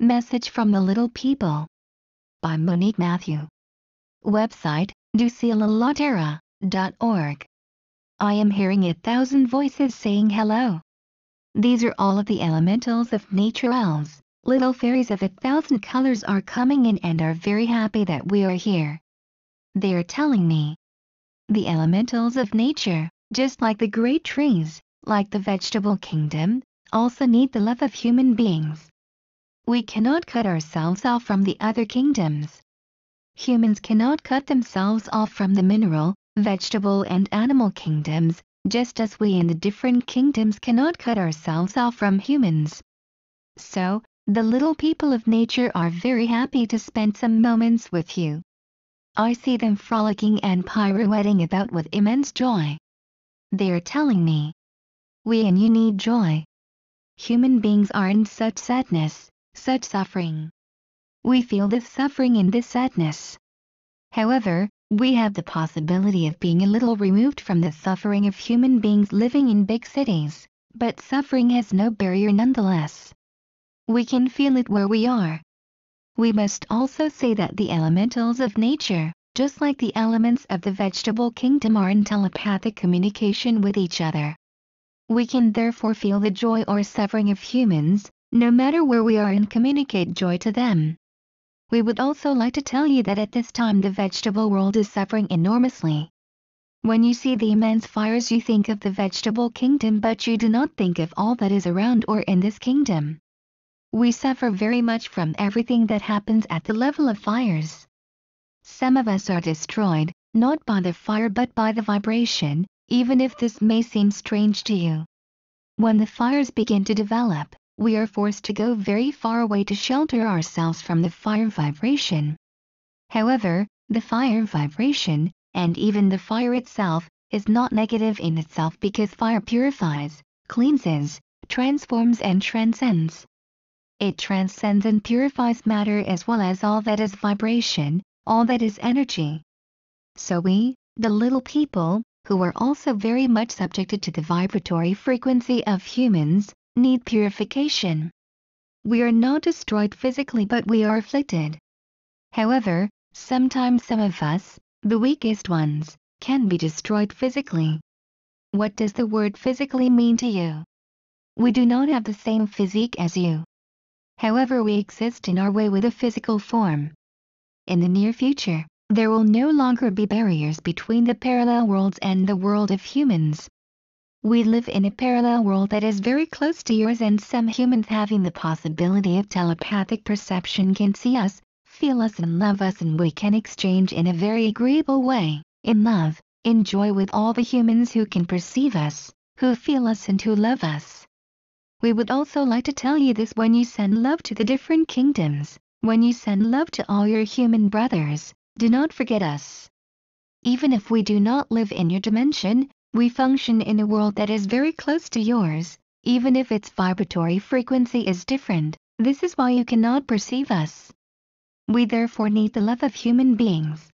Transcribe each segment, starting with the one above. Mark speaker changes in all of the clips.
Speaker 1: Message from the Little People by Monique Matthew. Website DucilalaTerra.org. I am hearing a thousand voices saying hello. These are all of the elementals of nature elves. Little fairies of a thousand colors are coming in and are very happy that we are here. They are telling me. The elementals of nature, just like the great trees, like the vegetable kingdom, also need the love of human beings. We cannot cut ourselves off from the other kingdoms. Humans cannot cut themselves off from the mineral, vegetable and animal kingdoms, just as we in the different kingdoms cannot cut ourselves off from humans. So, the little people of nature are very happy to spend some moments with you. I see them frolicking and pirouetting about with immense joy. They are telling me, we and you need joy. Human beings are in such sadness such suffering. We feel this suffering in this sadness. However, we have the possibility of being a little removed from the suffering of human beings living in big cities, but suffering has no barrier nonetheless. We can feel it where we are. We must also say that the elementals of nature, just like the elements of the vegetable kingdom are in telepathic communication with each other. We can therefore feel the joy or suffering of humans, no matter where we are and communicate joy to them. We would also like to tell you that at this time the vegetable world is suffering enormously. When you see the immense fires you think of the vegetable kingdom but you do not think of all that is around or in this kingdom. We suffer very much from everything that happens at the level of fires. Some of us are destroyed, not by the fire but by the vibration, even if this may seem strange to you. When the fires begin to develop, we are forced to go very far away to shelter ourselves from the fire vibration. However, the fire vibration, and even the fire itself, is not negative in itself because fire purifies, cleanses, transforms and transcends. It transcends and purifies matter as well as all that is vibration, all that is energy. So we, the little people, who are also very much subjected to the vibratory frequency of humans, need purification. We are not destroyed physically but we are afflicted. However, sometimes some of us, the weakest ones, can be destroyed physically. What does the word physically mean to you? We do not have the same physique as you. However, we exist in our way with a physical form. In the near future, there will no longer be barriers between the parallel worlds and the world of humans. We live in a parallel world that is very close to yours and some humans having the possibility of telepathic perception can see us, feel us and love us and we can exchange in a very agreeable way, in love, in joy with all the humans who can perceive us, who feel us and who love us. We would also like to tell you this when you send love to the different kingdoms, when you send love to all your human brothers, do not forget us. Even if we do not live in your dimension, we function in a world that is very close to yours, even if its vibratory frequency is different. This is why you cannot perceive us. We therefore need the love of human beings.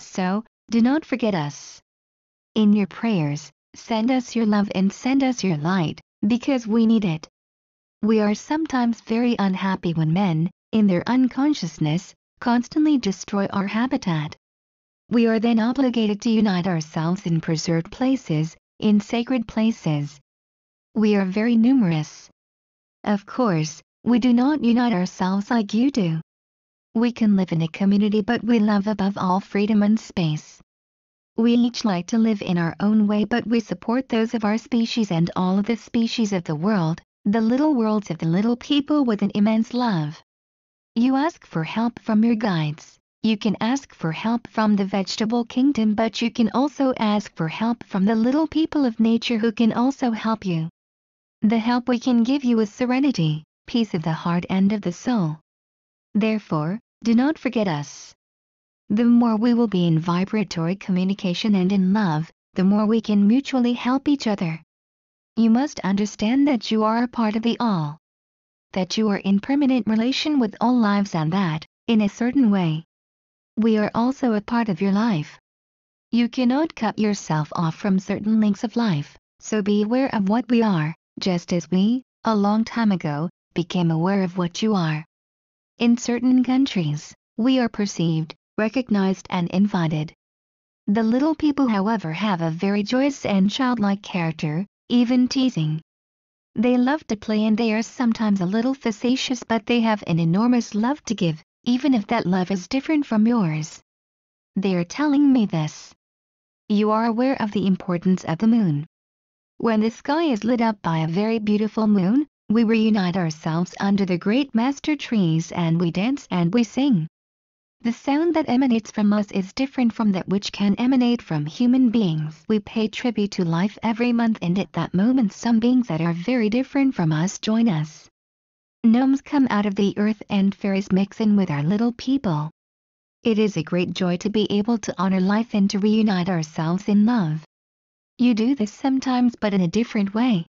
Speaker 1: So, do not forget us. In your prayers, send us your love and send us your light, because we need it. We are sometimes very unhappy when men, in their unconsciousness, constantly destroy our habitat, we are then obligated to unite ourselves in preserved places, in sacred places. We are very numerous. Of course, we do not unite ourselves like you do. We can live in a community but we love above all freedom and space. We each like to live in our own way but we support those of our species and all of the species of the world, the little worlds of the little people with an immense love. You ask for help from your guides. You can ask for help from the vegetable kingdom but you can also ask for help from the little people of nature who can also help you. The help we can give you is serenity, peace of the heart and of the soul. Therefore, do not forget us. The more we will be in vibratory communication and in love, the more we can mutually help each other. You must understand that you are a part of the all. That you are in permanent relation with all lives and that, in a certain way, we are also a part of your life. You cannot cut yourself off from certain links of life, so be aware of what we are, just as we, a long time ago, became aware of what you are. In certain countries, we are perceived, recognized and invited. The little people however have a very joyous and childlike character, even teasing. They love to play and they are sometimes a little facetious but they have an enormous love to give, even if that love is different from yours. They are telling me this. You are aware of the importance of the moon. When the sky is lit up by a very beautiful moon, we reunite ourselves under the great master trees and we dance and we sing. The sound that emanates from us is different from that which can emanate from human beings. We pay tribute to life every month and at that moment some beings that are very different from us join us. Gnomes come out of the earth and fairies mix in with our little people. It is a great joy to be able to honor life and to reunite ourselves in love. You do this sometimes but in a different way.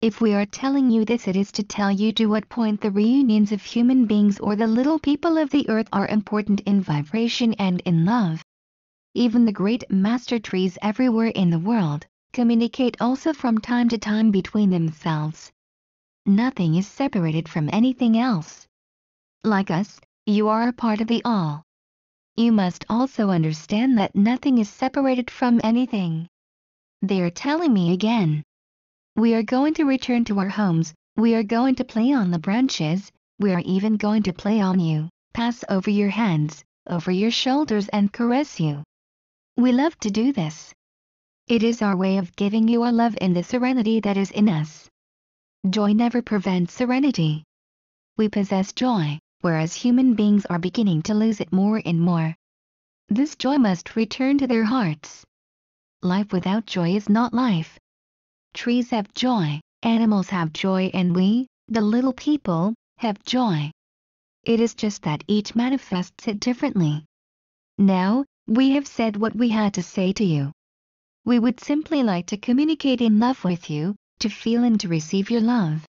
Speaker 1: If we are telling you this it is to tell you to what point the reunions of human beings or the little people of the earth are important in vibration and in love. Even the great master trees everywhere in the world communicate also from time to time between themselves nothing is separated from anything else. Like us, you are a part of the all. You must also understand that nothing is separated from anything. They are telling me again. We are going to return to our homes, we are going to play on the branches, we are even going to play on you, pass over your hands, over your shoulders and caress you. We love to do this. It is our way of giving you our love in the serenity that is in us. Joy never prevents serenity. We possess joy, whereas human beings are beginning to lose it more and more. This joy must return to their hearts. Life without joy is not life. Trees have joy, animals have joy and we, the little people, have joy. It is just that each manifests it differently. Now, we have said what we had to say to you. We would simply like to communicate in love with you, to feel and to receive your love.